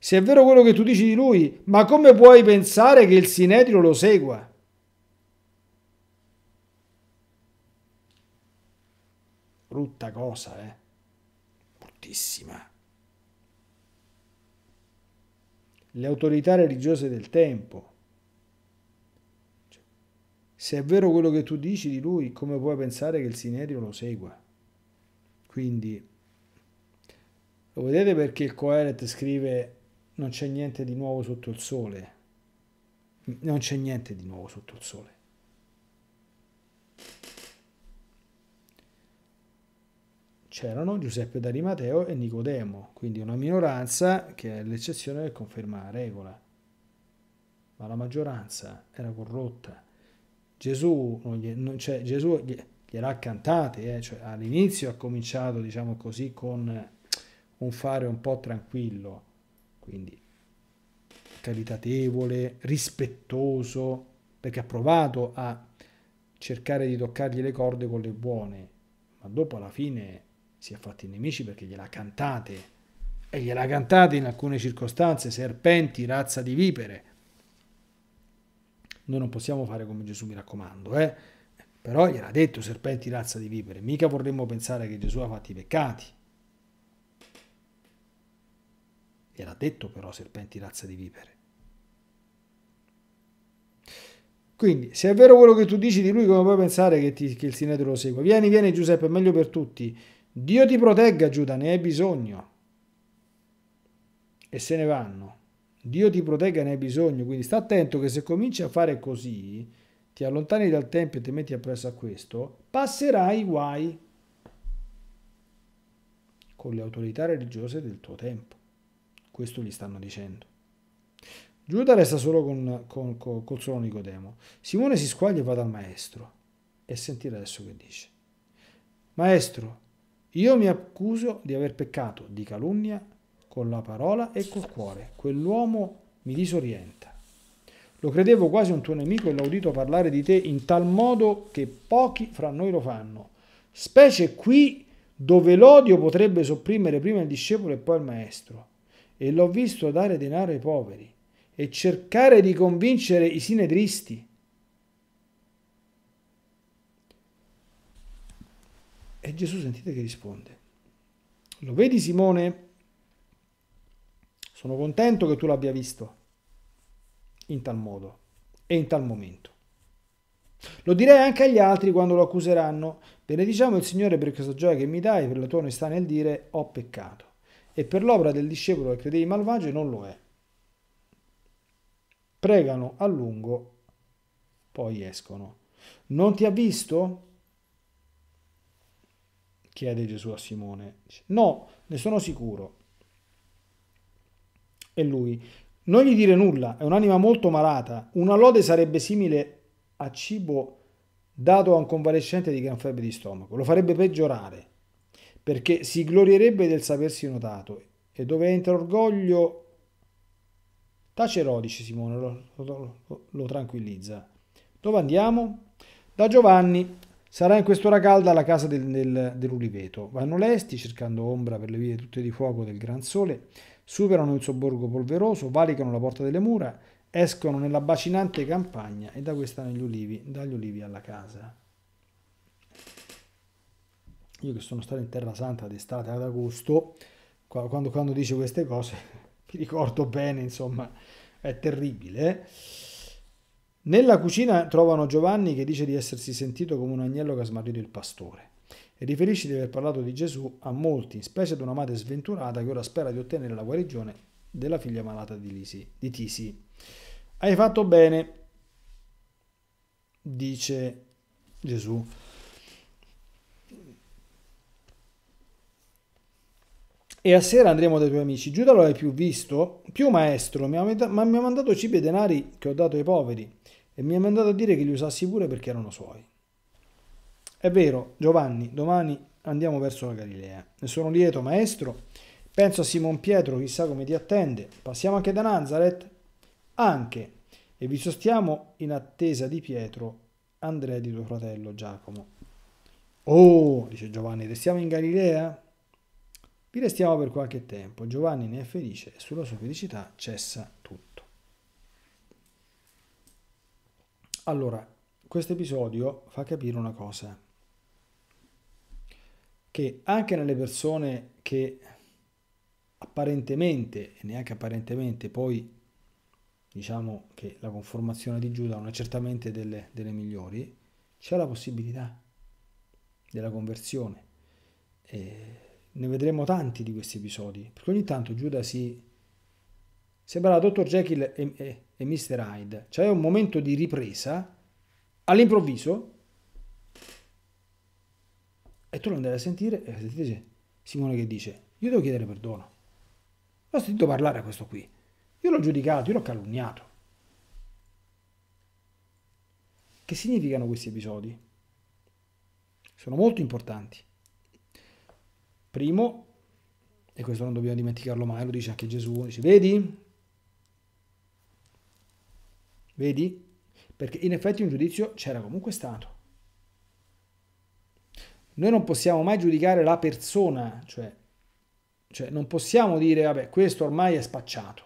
se è vero quello che tu dici di lui, ma come puoi pensare che il Sinedrio lo segua? Brutta cosa, eh? Bruttissima. Le autorità religiose del tempo. Cioè, se è vero quello che tu dici di lui, come puoi pensare che il Sinedrio lo segua? Quindi, lo vedete perché il Coelet scrive non c'è niente di nuovo sotto il sole. Non c'è niente di nuovo sotto il sole. C'erano Giuseppe D'Arimateo e Nicodemo, quindi una minoranza che è l'eccezione che conferma la regola. Ma la maggioranza era corrotta. Gesù, non gli, non, cioè, Gesù gli, gliel'ha cantate, eh? cioè, all'inizio ha cominciato, diciamo così, con un fare un po' tranquillo quindi caritatevole, rispettoso, perché ha provato a cercare di toccargli le corde con le buone, ma dopo alla fine si è fatti nemici perché gliela cantate e gliela cantate in alcune circostanze, serpenti, razza di vipere. Noi non possiamo fare come Gesù, mi raccomando, eh? però ha detto serpenti, razza di vipere, mica vorremmo pensare che Gesù ha fatto i peccati Gliel'ha detto però serpenti razza di vipere. Quindi, se è vero quello che tu dici di lui, come puoi pensare che, ti, che il Sinedro lo segua? Vieni, vieni Giuseppe, è meglio per tutti. Dio ti protegga, Giuda, ne hai bisogno. E se ne vanno. Dio ti protegga, ne hai bisogno. Quindi sta attento che se cominci a fare così, ti allontani dal Tempio e ti metti appresso a questo, passerai guai con le autorità religiose del tuo tempo. Questo gli stanno dicendo. Giuda resta solo con, con, con, col solo Nicodemo. Simone si squaglia e va dal maestro. E sentire adesso che dice. Maestro, io mi accuso di aver peccato di calunnia con la parola e col cuore. Quell'uomo mi disorienta. Lo credevo quasi un tuo nemico e l'ho udito parlare di te in tal modo che pochi fra noi lo fanno, specie qui dove l'odio potrebbe sopprimere prima il discepolo e poi il maestro e l'ho visto dare denaro ai poveri e cercare di convincere i sinedristi. E Gesù sentite che risponde. Lo vedi Simone? Sono contento che tu l'abbia visto in tal modo e in tal momento. Lo direi anche agli altri quando lo accuseranno. Benediciamo il Signore per questa gioia che mi dai, per la tua onestà nel dire ho peccato e per l'opera del discepolo che credevi malvagio non lo è. Pregano a lungo, poi escono. Non ti ha visto? chiede Gesù a Simone. No, ne sono sicuro. E lui, non gli dire nulla, è un'anima molto malata. Una lode sarebbe simile a cibo dato a un convalescente di gran febbre di stomaco. Lo farebbe peggiorare perché si glorierebbe del sapersi notato e dove entra orgoglio tacerò, dice Simone, lo, lo, lo, lo tranquillizza. Dove andiamo? Da Giovanni. Sarà in quest'ora calda la casa del, del, dell'Uliveto. Vanno lesti, cercando ombra per le vie tutte di fuoco del gran sole, superano il sobborgo polveroso, valicano la porta delle mura, escono nella bacinante campagna e da questa negli ulivi, dagli ulivi alla casa io che sono stato in Terra Santa d'estate ad agosto, quando, quando dice queste cose *laughs* mi ricordo bene, insomma, è terribile. Nella cucina trovano Giovanni che dice di essersi sentito come un agnello che ha smarrito il pastore e riferisce di aver parlato di Gesù a molti, in specie ad una madre sventurata che ora spera di ottenere la guarigione della figlia malata di, Lisi, di Tisi. Hai fatto bene, dice Gesù. e a sera andremo dai tuoi amici. Giuda lo hai più visto? Più maestro, ma mi ha mandato cibi e denari che ho dato ai poveri e mi ha mandato a dire che li usassi pure perché erano suoi. È vero, Giovanni, domani andiamo verso la Galilea. Ne sono lieto, maestro. Penso a Simon Pietro, chissà come ti attende. Passiamo anche da Nazareth? Anche. E vi sostiamo in attesa di Pietro, Andrea di tuo fratello Giacomo. Oh, dice Giovanni, restiamo in Galilea? Vi restiamo per qualche tempo, Giovanni ne è felice e sulla sua felicità cessa tutto. Allora, questo episodio fa capire una cosa, che anche nelle persone che apparentemente, e neanche apparentemente, poi diciamo che la conformazione di Giuda non è certamente delle, delle migliori, c'è la possibilità della conversione. E ne vedremo tanti di questi episodi, perché ogni tanto Giuda si... Sembrava Dottor Jekyll e, e, e Mr. Hyde, cioè un momento di ripresa, all'improvviso, e tu lo andrai a sentire e sentite Simone che dice, io devo chiedere perdono. ho sentito parlare a questo qui, io l'ho giudicato, io l'ho calunniato. Che significano questi episodi? Sono molto importanti. Primo, e questo non dobbiamo dimenticarlo mai, lo dice anche Gesù, dice, vedi? Vedi? Perché in effetti un giudizio c'era comunque stato. Noi non possiamo mai giudicare la persona, cioè, cioè non possiamo dire, vabbè, questo ormai è spacciato,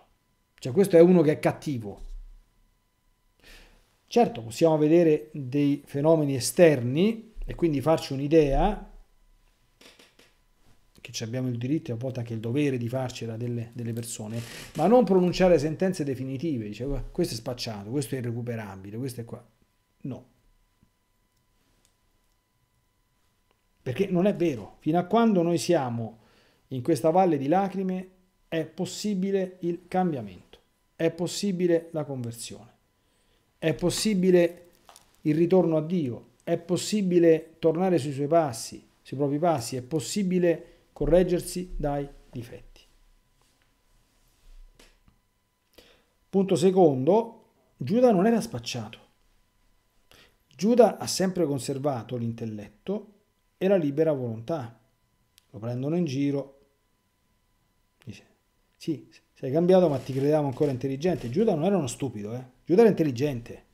cioè questo è uno che è cattivo. Certo, possiamo vedere dei fenomeni esterni e quindi farci un'idea che abbiamo il diritto e a volte anche il dovere di farcela delle, delle persone, ma non pronunciare sentenze definitive, dice questo è spacciato, questo è irrecuperabile, questo è qua. No. Perché non è vero, fino a quando noi siamo in questa valle di lacrime è possibile il cambiamento, è possibile la conversione, è possibile il ritorno a Dio, è possibile tornare sui suoi passi, sui propri passi, è possibile correggersi dai difetti. Punto secondo, Giuda non era spacciato. Giuda ha sempre conservato l'intelletto e la libera volontà. Lo prendono in giro. Dice, sì, sei cambiato ma ti credevamo ancora intelligente. Giuda non era uno stupido, eh? Giuda era intelligente.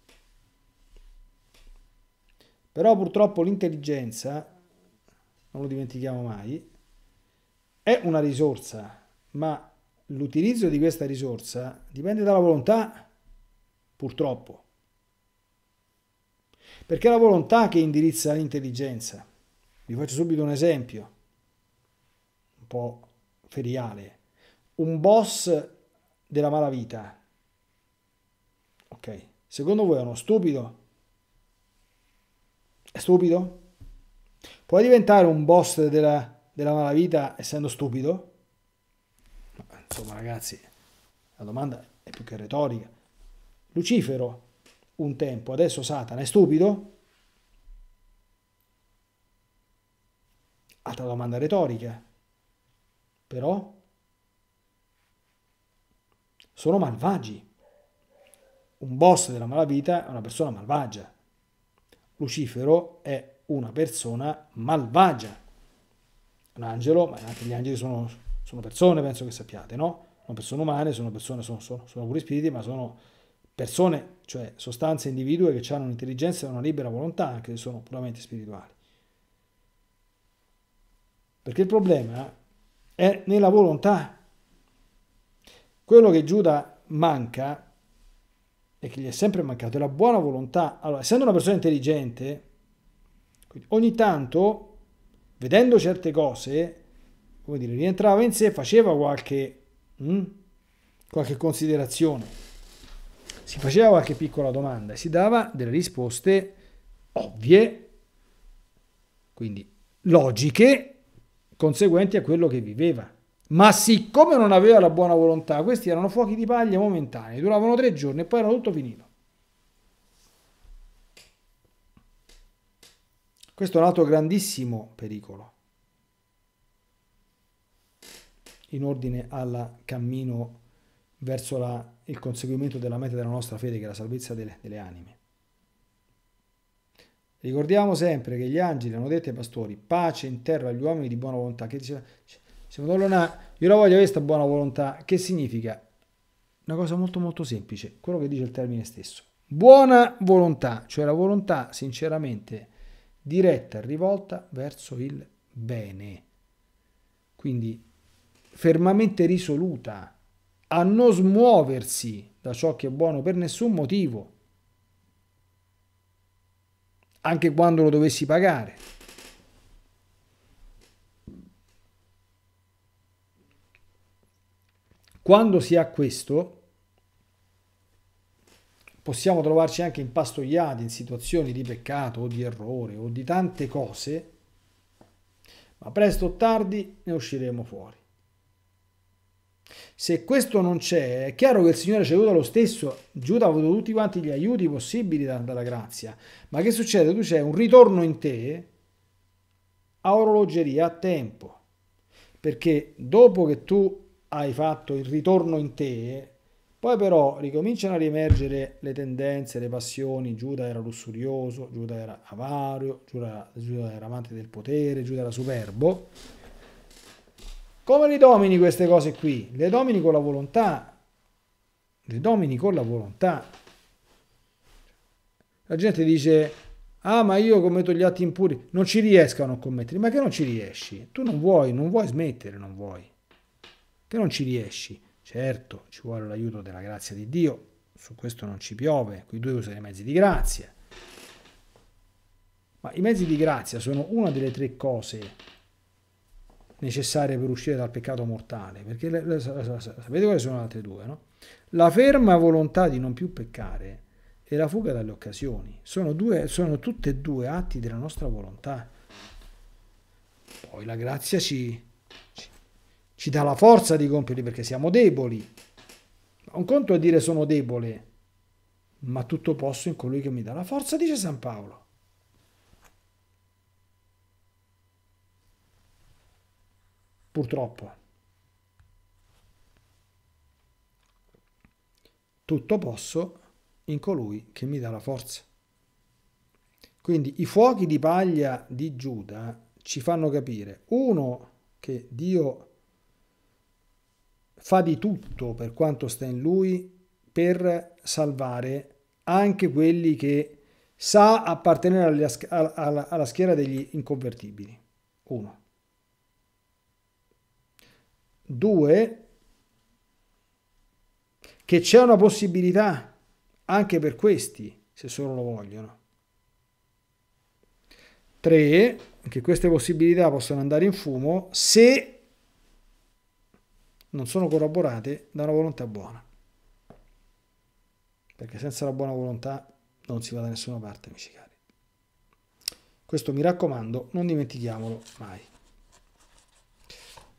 Però purtroppo l'intelligenza, non lo dimentichiamo mai, è una risorsa, ma l'utilizzo di questa risorsa dipende dalla volontà, purtroppo. Perché è la volontà che indirizza l'intelligenza. Vi faccio subito un esempio, un po' feriale. Un boss della malavita. Ok, secondo voi è uno stupido? È stupido? Può diventare un boss della della malavita essendo stupido? Ma, insomma, ragazzi, la domanda è più che retorica. Lucifero un tempo, adesso Satana è stupido? Altra domanda retorica. Però sono malvagi. Un boss della malavita è una persona malvagia. Lucifero è una persona malvagia un angelo, ma anche gli angeli sono, sono persone, penso che sappiate, no? Non persone umane, sono persone, sono, sono, sono pure spiriti, ma sono persone, cioè sostanze individue che hanno un'intelligenza e una libera volontà, anche se sono puramente spirituali. Perché il problema è nella volontà. Quello che Giuda manca e che gli è sempre mancato è la buona volontà. Allora, essendo una persona intelligente, ogni tanto vedendo certe cose, come dire, rientrava in sé, faceva qualche, mh, mm, qualche considerazione, si faceva qualche piccola domanda e si dava delle risposte ovvie, quindi logiche, conseguenti a quello che viveva. Ma siccome non aveva la buona volontà, questi erano fuochi di paglia momentanei, duravano tre giorni e poi era tutto finito. Questo è un altro grandissimo pericolo in ordine al cammino verso la, il conseguimento della meta della nostra fede, che è la salvezza delle, delle anime. Ricordiamo sempre che gli angeli hanno detto ai pastori pace in terra agli uomini di buona volontà, che diceva, secondo Lona, io la voglio questa buona volontà, che significa? Una cosa molto molto semplice, quello che dice il termine stesso. Buona volontà, cioè la volontà sinceramente diretta e rivolta verso il bene. Quindi fermamente risoluta a non smuoversi da ciò che è buono per nessun motivo, anche quando lo dovessi pagare. Quando si ha questo, Possiamo trovarci anche impastogliati in situazioni di peccato o di errore o di tante cose, ma presto o tardi ne usciremo fuori. Se questo non c'è, è chiaro che il Signore ci aiuta lo stesso. Giuda ha avuto tutti quanti gli aiuti possibili dalla grazia. Ma che succede? Tu c'è un ritorno in te a orologeria a tempo. Perché dopo che tu hai fatto il ritorno in te, poi però ricominciano a riemergere le tendenze, le passioni, Giuda era lussurioso, Giuda era avario, Giuda, Giuda era amante del potere, Giuda era superbo. Come li domini queste cose qui? Le domini con la volontà, le domini con la volontà. La gente dice, ah ma io commetto gli atti impuri, non ci riesco a non commetterli, ma che non ci riesci? Tu non vuoi, non vuoi smettere, non vuoi, che non ci riesci Certo, ci vuole l'aiuto della grazia di Dio, su questo non ci piove, qui due usano i mezzi di grazia. Ma i mezzi di grazia sono una delle tre cose necessarie per uscire dal peccato mortale, perché le, le, sapete quali sono le altre due, no? La ferma volontà di non più peccare e la fuga dalle occasioni sono, due, sono tutte e due atti della nostra volontà. Poi la grazia ci, ci, ci dà la forza di compierli perché siamo deboli. Un conto è dire sono debole, ma tutto posso in colui che mi dà la forza, dice San Paolo. Purtroppo. Tutto posso in colui che mi dà la forza. Quindi i fuochi di paglia di Giuda ci fanno capire, uno, che Dio fa di tutto per quanto sta in lui per salvare anche quelli che sa appartenere alla, schiera degli inconvertibili. Uno. Due, Che c'è una possibilità anche per questi, se solo lo vogliono. Tre, Che queste possibilità possono andare in fumo se non sono corroborate da una volontà buona. Perché senza la buona volontà non si va da nessuna parte, amici cari. Questo mi raccomando, non dimentichiamolo mai.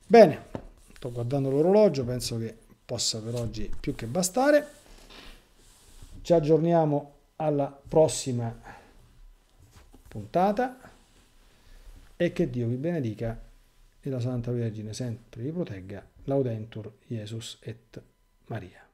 Bene, sto guardando l'orologio, penso che possa per oggi più che bastare. Ci aggiorniamo alla prossima puntata e che Dio vi benedica e la Santa Vergine sempre vi protegga. Laudentur Jeesus et Maria